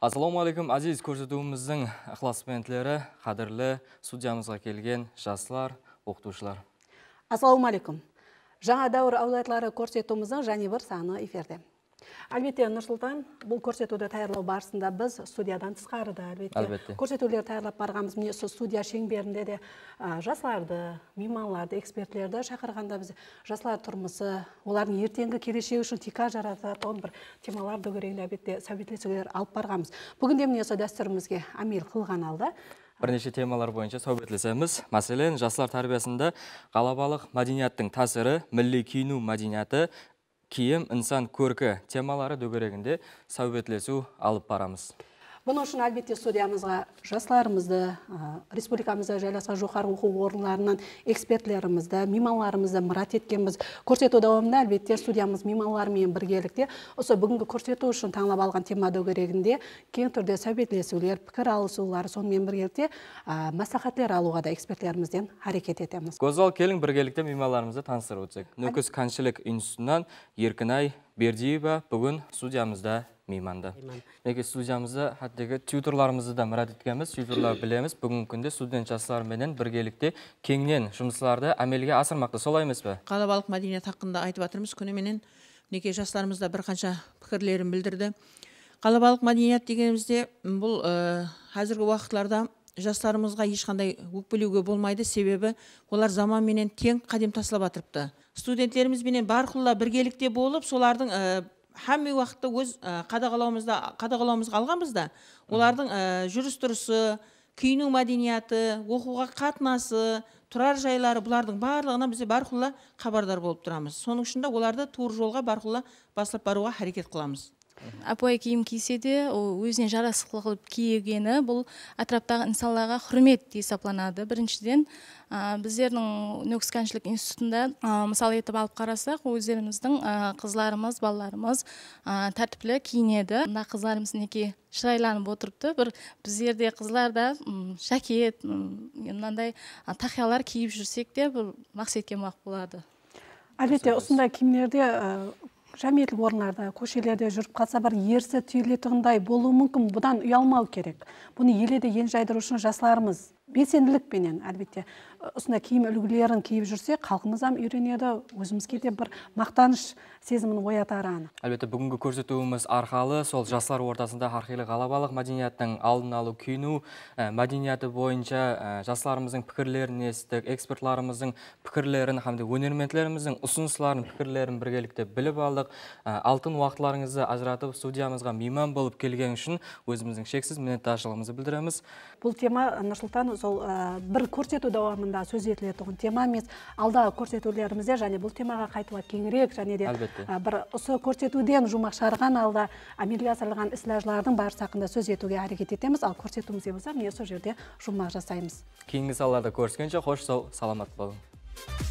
алейкум, азиз көрсетуіміздің ықыласменділері қадірлі студиямызға келген жасылар, оқытушылар алейкум, жаңа дауыр аулайтылары көрсетуіміздің және бір саны эфирде әлбетте нұрсұлтан бұл көрсетуді даярлау барысында біз студиядан тысқарыда әлбетте, әлбетте. көрсетулер даярлап барғанбыз міне сол студия шеңберінде де ә, жастарды меймандарды экспертлерді шақырғанда біз жастар тұрмысы олардың ертеңгі келешегі үшін тика жарататын бір темаларды көрейін әлбетте сәбетлесулер алып барғанбыз бүгінде міне сол дәстүрімізге әмел қылған алды. бірнеше темалар бойынша сәубетлесеміз мәселен жастар тәрбиясында ғалабалық мәдениеттің тәсірі милли киіну мәдениеті киім, инсан көркі темалары дөбірегінде сәубетлесу алып барамыз. Бұның үшін әлбетте студиямызға жастарымызды, республикамызда жайласа жоғары оқу орындарынан экспертлерімізді, миманларымызды мұрат еткенбіз. Көрсету дауымында әлбетте студиямыз миманлармен біргелікте осы бүгінгі көрсету үшін таңдап алған тема керекінде кең түрде сәбетлесулер, пікір алысулар сонымен біргелікте ә, алуға да экспертлерімізден әрекет етеміз. Гозал келің біргелікте мейманларымызды таныстырып өтсек. Нөкіс кәншілік институтынан Еркінай бердиева бүгін студиямызда мейманды Неге студиямызда әттегі тютерларымызды да мұрат еткенбіз тьюторлар білеміз бүгін күнде студент менен біргелікте кеңнен жұмысыларды әмелге асырмақты солай емес бі? қалабалық мәдениет хақында айтып атырмыз күніменен неке жасыларымызда бір қанша пікірлерін білдірді қалабалық мәдениет дегенімізде бұл әзіргі э, уақытларда жастарымызға ешқандай өкпелеуге болмайды себебі олар заманменен тең қадем таслап жатырыпты студенттерімізбенен барқұлла біргелікте болып солардың ә, э, хамме уақытта өз э, қадағалауымызда қадағалауымызға алғанбыз да олардың ә, жүріс тұрысы киіну мәдениеті оқуға қатынасы тұрар жайлары бұлардың барлығынан біз барқұлла хабардар болып тұрамыз соның үшін оларды тур жолға барқұлла бастап баруға әрекет қыламыз апай киім кисе де ол өзіне жарасқы қылып кигені бұл атраптағы инсанларға құрмет деп сапланады. біріншіден біздердің нөкіс институтында мысал етіп алып қарасақ өздеріміздің қызларымыз балаларымыз ә, киінеді мына қызларымыз мінекей шырайланып отырыпты бір біздерде қызларда жакет мынандай тақиялар киіп жүрсек те бір мақсатке мақ болады әлбетте осындай киімдерде жәмейтіл орындарда көшелерде жүріп қалса бір ерсі түйілетіндей болуы мүмкін бұдан ұялмау керек бұны еледі ен жайдыру үшін жасыларымыз белсенділікпенен әлбетте осындай киім үлгілерін киіп жүрсе халқымыз да үйренеді өзімізге де бір мақтаныш сезімін оятары анық әлбетте бүгінгі көрсетуіміз арқалы сол жастар ортасында архилы ғалабалық мәдениеттің алдын алу киіну ә, мәдениеті бойынша ә, жастарымыздың пікірлерін естідік экспертларымыздың пікірлерін һәм өнермендлеріміздің өнерменділеріміздің ұсыныстарын пікірлерін біргелікте біліп алдық ә, алтын уақытларыңызды ажыратып студиямызға мейман болып келген үшін өзіміздің шексіз миннетаршылығымызды білдіреміз бұл тема нұрсұлтан сол ә, бір көрсету дауамында сөз етілетұғын тема емес алдағы көрсетулерімізде және бұл темаға қайталап кеңірек және де ә, бір осы көрсетуден жұмақ шығарған алда әмелге асырылған барысы хақында сөз етуге әрекет етеміз ал көрсетуімізде болса міне сол жерде жұмақ жасаймыз кейінгі салаларда көріскенше қош сау саламат болыңыз